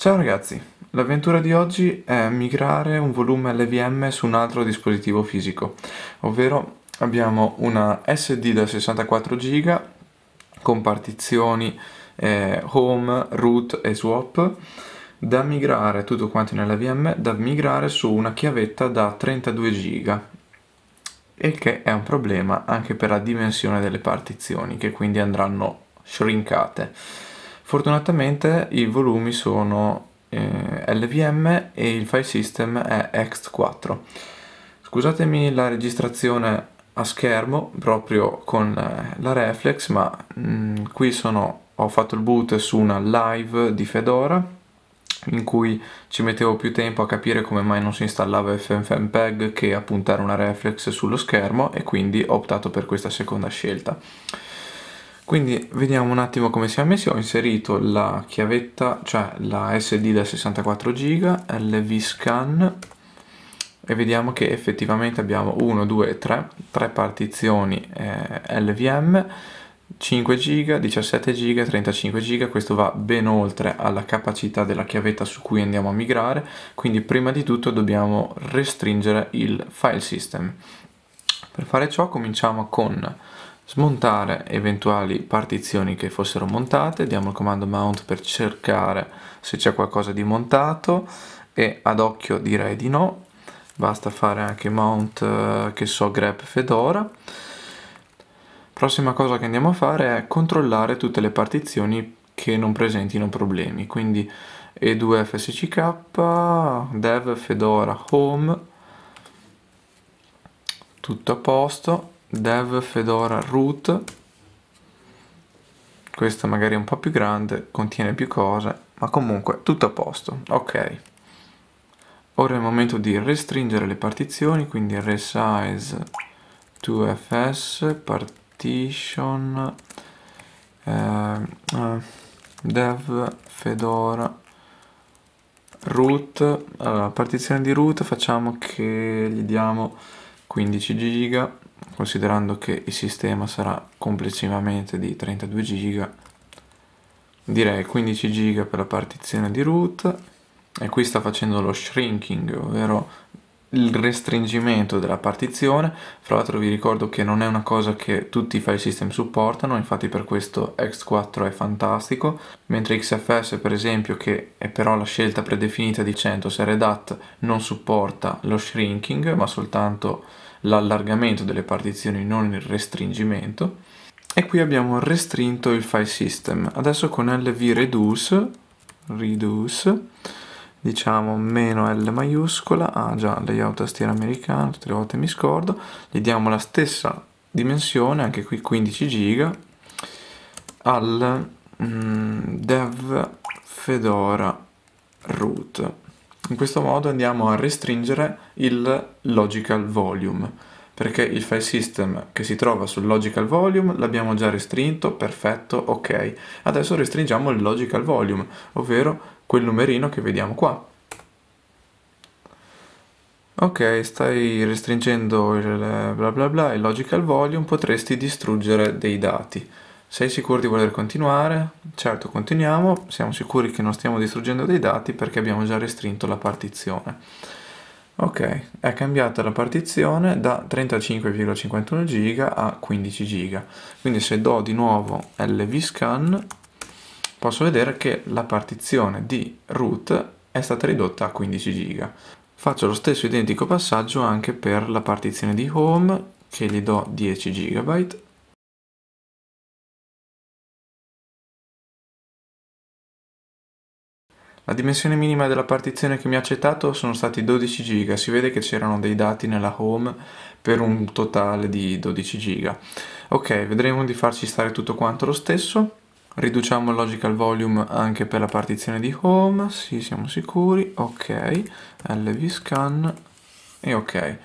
Ciao ragazzi, l'avventura di oggi è migrare un volume LVM su un altro dispositivo fisico, ovvero abbiamo una SD da 64 GB con partizioni eh, home, root e swap da migrare tutto quanto in LVM, da migrare su una chiavetta da 32 GB il che è un problema anche per la dimensione delle partizioni che quindi andranno shrinkate. Fortunatamente i volumi sono eh, LVM e il file system è ext4. Scusatemi la registrazione a schermo proprio con eh, la reflex, ma mh, mm, qui sono, ho fatto il boot su una live di Fedora in cui ci mettevo più tempo a capire come mai non si installava FFmpeg che a puntare una reflex sullo schermo e quindi ho optato per questa seconda scelta quindi vediamo un attimo come siamo messi ho inserito la chiavetta cioè la SD da 64 GB LVScan e vediamo che effettivamente abbiamo 1, 2, 3 3 partizioni eh, LVM 5 GB, 17 GB, 35 GB, questo va ben oltre alla capacità della chiavetta su cui andiamo a migrare, quindi prima di tutto dobbiamo restringere il file system. Per fare ciò cominciamo con smontare eventuali partizioni che fossero montate, diamo il comando mount per cercare se c'è qualcosa di montato e ad occhio direi di no, basta fare anche mount eh, che so grep fedora. Prossima cosa che andiamo a fare è controllare tutte le partizioni che non presentino problemi, quindi e2fsck, dev, fedora, home, tutto a posto, dev fedora root questo magari è un po' più grande contiene più cose ma comunque tutto a posto ok ora è il momento di restringere le partizioni quindi resize to fs partition eh, eh, dev fedora root allora, partizione di root facciamo che gli diamo 15 giga considerando che il sistema sarà complessivamente di 32 giga direi 15 giga per la partizione di root e qui sta facendo lo shrinking ovvero il restringimento della partizione, fra l'altro vi ricordo che non è una cosa che tutti i file system supportano, infatti per questo X4 è fantastico, mentre XFS per esempio che è però la scelta predefinita di 100 se Red Hat non supporta lo shrinking ma soltanto l'allargamento delle partizioni, non il restringimento. E qui abbiamo restrinto il file system. Adesso con lvreduce, reduce, diciamo meno L maiuscola, ah già layout tastiera americano, tutte le volte mi scordo, gli diamo la stessa dimensione, anche qui 15 giga, al mm, dev fedora root. In questo modo andiamo a restringere il logical volume, perché il file system che si trova sul logical volume l'abbiamo già restrinto, perfetto, ok. Adesso restringiamo il logical volume, ovvero quel numerino che vediamo qua. Ok, stai restringendo il bla bla bla, il logical volume, potresti distruggere dei dati. Sei sicuro di voler continuare? Certo, continuiamo, siamo sicuri che non stiamo distruggendo dei dati perché abbiamo già restrinto la partizione. Ok, è cambiata la partizione da 35,51 giga a 15 giga. Quindi se do di nuovo lvscan posso vedere che la partizione di root è stata ridotta a 15 giga. Faccio lo stesso identico passaggio anche per la partizione di home che gli do 10 GB. La dimensione minima della partizione che mi ha accettato sono stati 12 GB, si vede che c'erano dei dati nella home per un totale di 12 GB. Ok, vedremo di farci stare tutto quanto lo stesso riduciamo il logical volume anche per la partizione di home, sì siamo sicuri, ok, lvscan e ok.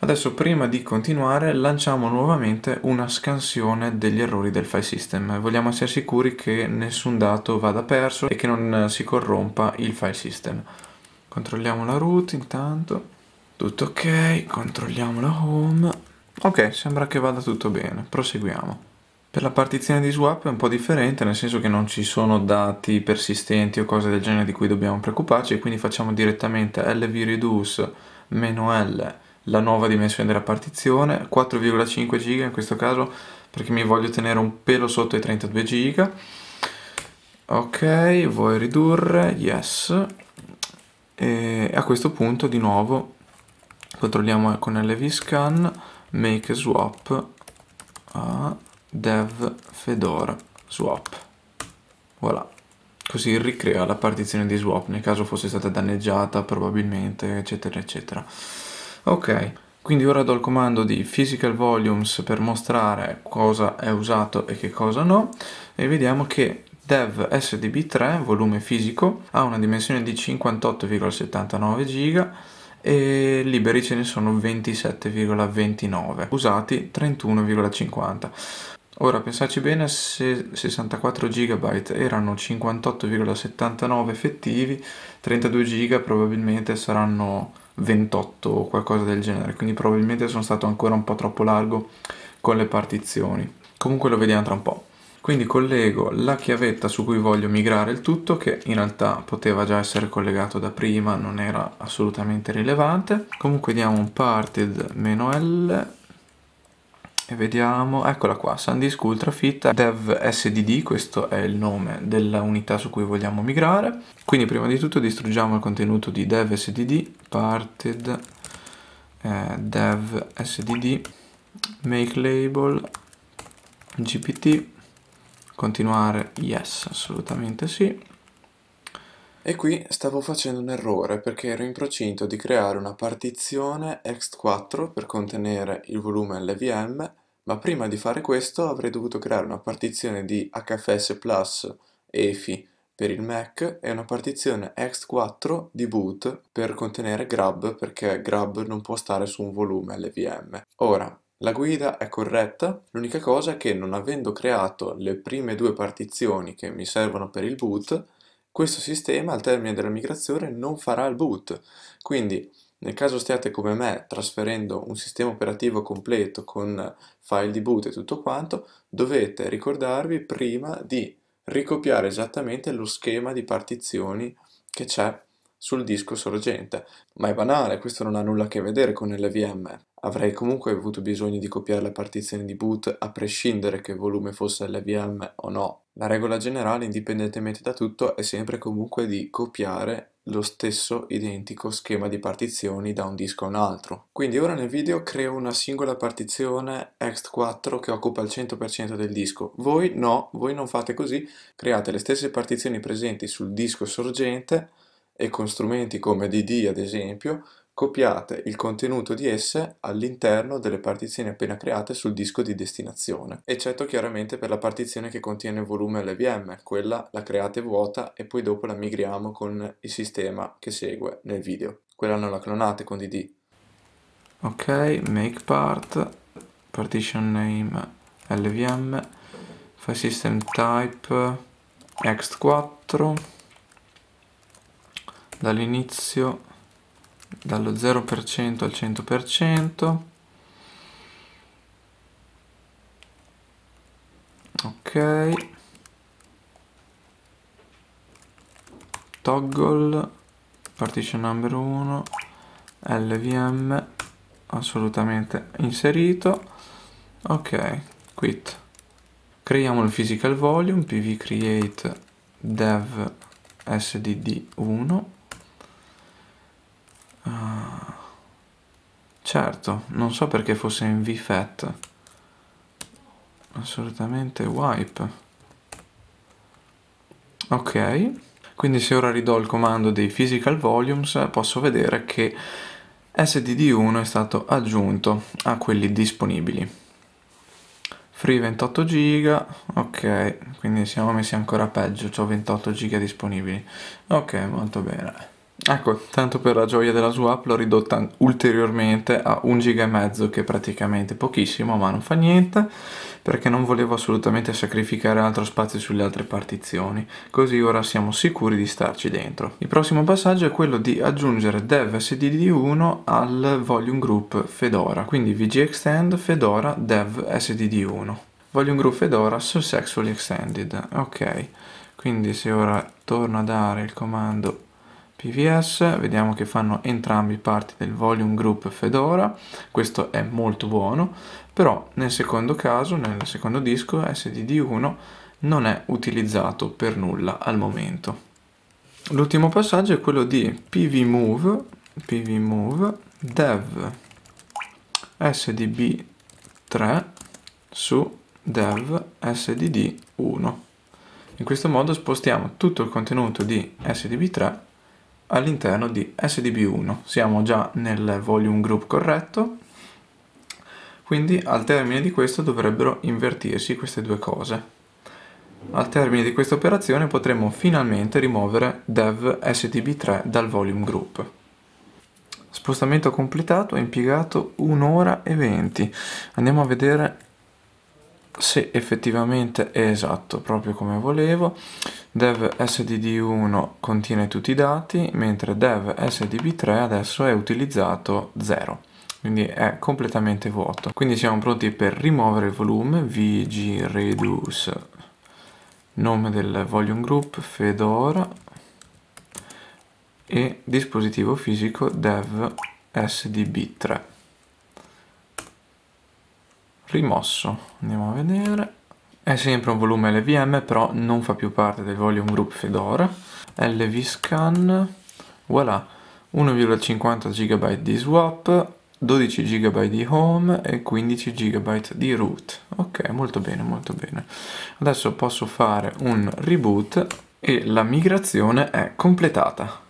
Adesso prima di continuare lanciamo nuovamente una scansione degli errori del file system. Vogliamo essere sicuri che nessun dato vada perso e che non si corrompa il file system. Controlliamo la root intanto. Tutto ok, controlliamo la home. Ok, sembra che vada tutto bene. Proseguiamo. Per la partizione di swap è un po' differente, nel senso che non ci sono dati persistenti o cose del genere di cui dobbiamo preoccuparci quindi facciamo direttamente lvreduce meno L la nuova dimensione della partizione, 4,5 giga in questo caso perché mi voglio tenere un pelo sotto i 32 giga. Ok, vuoi ridurre? Yes. E a questo punto di nuovo controlliamo con lvscan make swap a dev fedora swap. Voilà. Così ricrea la partizione di swap nel caso fosse stata danneggiata probabilmente, eccetera, eccetera. Ok, quindi ora do il comando di physical volumes per mostrare cosa è usato e che cosa no e vediamo che dev sdb3 volume fisico ha una dimensione di 58,79 giga e liberi ce ne sono 27,29 usati 31,50 Ora, pensarci bene, se 64 GB erano 58,79 effettivi, 32 GB probabilmente saranno 28 o qualcosa del genere, quindi probabilmente sono stato ancora un po' troppo largo con le partizioni. Comunque lo vediamo tra un po'. Quindi collego la chiavetta su cui voglio migrare il tutto, che in realtà poteva già essere collegato da prima, non era assolutamente rilevante. Comunque diamo un parted-l e vediamo, eccola qua, SanDisk UltraFit Dev SDD, questo è il nome della unità su cui vogliamo migrare. Quindi prima di tutto distruggiamo il contenuto di Dev SDD, parted eh, Dev SDD, make label GPT, continuare yes, assolutamente sì. E qui stavo facendo un errore perché ero in procinto di creare una partizione ext4 per contenere il volume LVM ma prima di fare questo avrei dovuto creare una partizione di hfs plus EFI per il Mac e una partizione ext4 di boot per contenere grub perché grub non può stare su un volume LVM. Ora, la guida è corretta, l'unica cosa è che non avendo creato le prime due partizioni che mi servono per il boot, questo sistema al termine della migrazione non farà il boot, quindi nel caso stiate come me trasferendo un sistema operativo completo con file di boot e tutto quanto, dovete ricordarvi prima di ricopiare esattamente lo schema di partizioni che c'è sul disco sorgente. Ma è banale, questo non ha nulla a che vedere con l'VM. Avrei comunque avuto bisogno di copiare le partizioni di boot a prescindere che volume fosse l'VM o no. La regola generale, indipendentemente da tutto, è sempre comunque di copiare lo stesso identico schema di partizioni da un disco a un altro. Quindi ora nel video creo una singola partizione ext4 che occupa il 100% del disco. Voi no, voi non fate così, create le stesse partizioni presenti sul disco sorgente e con strumenti come DD ad esempio Copiate il contenuto di esse all'interno delle partizioni appena create sul disco di destinazione, eccetto chiaramente per la partizione che contiene il volume LVM, quella la create vuota e poi dopo la migriamo con il sistema che segue nel video. Quella non la clonate con DD. Ok, make part, partition name LVM, file system type ext4, dall'inizio dallo 0% al 100%. Ok. Toggle, partition number 1, LVM, assolutamente inserito. Ok, quit. Creiamo il physical volume, pv create dev sdd1 Certo, non so perché fosse in VFAT. Assolutamente wipe. Ok. Quindi se ora ridò il comando dei physical volumes posso vedere che SDD1 è stato aggiunto a quelli disponibili. Free 28 giga, ok, quindi siamo messi ancora peggio, ho 28 giga disponibili. Ok, molto bene. Ecco, tanto per la gioia della swap l'ho ridotta ulteriormente a 1 giga e mezzo, che è praticamente pochissimo, ma non fa niente, perché non volevo assolutamente sacrificare altro spazio sulle altre partizioni, così ora siamo sicuri di starci dentro. Il prossimo passaggio è quello di aggiungere dev sdd1 al volume group Fedora, quindi vg extend Fedora dev sdd1. Volume group Fedora successfully extended, ok. Quindi se ora torno a dare il comando PVS, vediamo che fanno entrambi parte del volume group Fedora, questo è molto buono, però nel secondo caso, nel secondo disco, SDD1 non è utilizzato per nulla al momento. L'ultimo passaggio è quello di pvmove, pvmove dev sdb3 su dev sdd1. In questo modo spostiamo tutto il contenuto di sdb3 all'interno di SDB1. Siamo già nel volume group corretto, quindi al termine di questo dovrebbero invertirsi queste due cose. Al termine di questa operazione potremo finalmente rimuovere dev SDB3 dal volume group. Spostamento completato ha impiegato un'ora e 20. Andiamo a vedere se effettivamente è esatto proprio come volevo dev sdd1 contiene tutti i dati mentre dev sdb3 adesso è utilizzato 0 quindi è completamente vuoto quindi siamo pronti per rimuovere il volume vg reduce nome del volume group fedora e dispositivo fisico dev sdb3 rimosso andiamo a vedere è sempre un volume LVM però non fa più parte del volume group Fedora LV scan voilà 1,50 GB di swap 12 GB di home e 15 GB di root ok molto bene molto bene adesso posso fare un reboot e la migrazione è completata